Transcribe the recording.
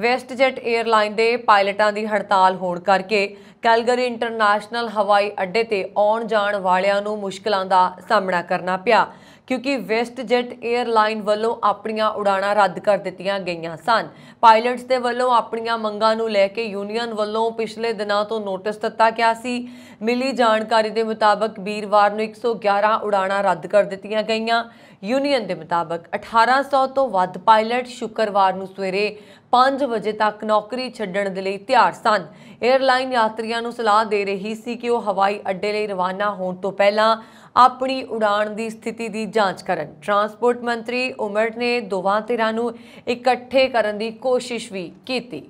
ਵੈਸਟਜੈਟ airline ਦੇ ਪਾਇਲਟਾਂ ਦੀ ਹੜਤਾਲ ਹੋਣ ਕਰਕੇ ਕੈਲਗਰੀ ਇੰਟਰਨੈਸ਼ਨਲ ਹਵਾਈ ਅੱਡੇ ਤੇ ਆਉਣ ਜਾਣ ਵਾਲਿਆਂ ਨੂੰ ਮੁਸ਼ਕਲਾਂ ਦਾ ਸਾਹਮਣਾ ਕਰਨਾ ਪਿਆ ਕਿਉਂਕਿ ਵੈਸਟਜੈਟ 에ਅਰਲਾਈਨ ਵੱਲੋਂ ਆਪਣੀਆਂ ਉਡਾਣਾਂ ਰੱਦ ਕਰ ਦਿੱਤੀਆਂ ਗਈਆਂ ਸਨ ਪਾਇਲਟਸ ਦੇ ਵੱਲੋਂ ਆਪਣੀਆਂ ਮੰਗਾਂ ਨੂੰ ਲੈ ਕੇ ਯੂਨੀਅਨ ਵੱਲੋਂ ਪਿਛਲੇ ਦਿਨਾਂ ਤੋਂ ਨੋਟਿਸ ਦਿੱਤਾ ਗਿਆ ਸੀ ਮਿਲੀ ਜਾਣਕਾਰੀ ਦੇ ਮੁਤਾਬਕ ਵੀਰਵਾਰ ਨੂੰ 111 ਉਡਾਣਾਂ ਰੱਦ ਕਰ ਦਿੱਤੀਆਂ ਗਈਆਂ ਯੂਨੀਅਨ ਦੇ ਮੁਤਾਬਕ 1800 ਤੋਂ ਵੱਧ ਪਾਇਲਟ ਸ਼ੁੱਕਰਵਾਰ ਨੂੰ ਸਵੇਰੇ 5 ਵਜੇ ਤੱਕ ਨੌਕਰੀ ਛੱਡਣ ਦੇ ਲਈ ਤਿਆਰ ਸਨ 에ਅਰਲਾਈਨ ਯਾਤਰੀਆਂ ਨੂੰ ਸਲਾਹ ਦੇ ਰਹੀ ਸੀ ਕਿ ਉਹ ਹਵਾਈ ਅੱਡੇ ਲਈ ਰਵਾਨਾ ਹੋਣ ਤੋਂ ਪਹਿਲਾਂ ਆਪਣੀ ਉਡਾਣ ਦੀ ਸਥਿਤੀ ਦੀ ਜਾਂਚ ਕਰਨ ਟਰਾਂਸਪੋਰਟ ਮੰਤਰੀ ਉਮਰ ਨੇ ਦੋਵਾਂ ਧਿਰਾਂ ਨੂੰ ਇਕੱਠੇ ਕਰਨ ਦੀ ਕੋਸ਼ਿਸ਼ ਵੀ ਕੀਤੀ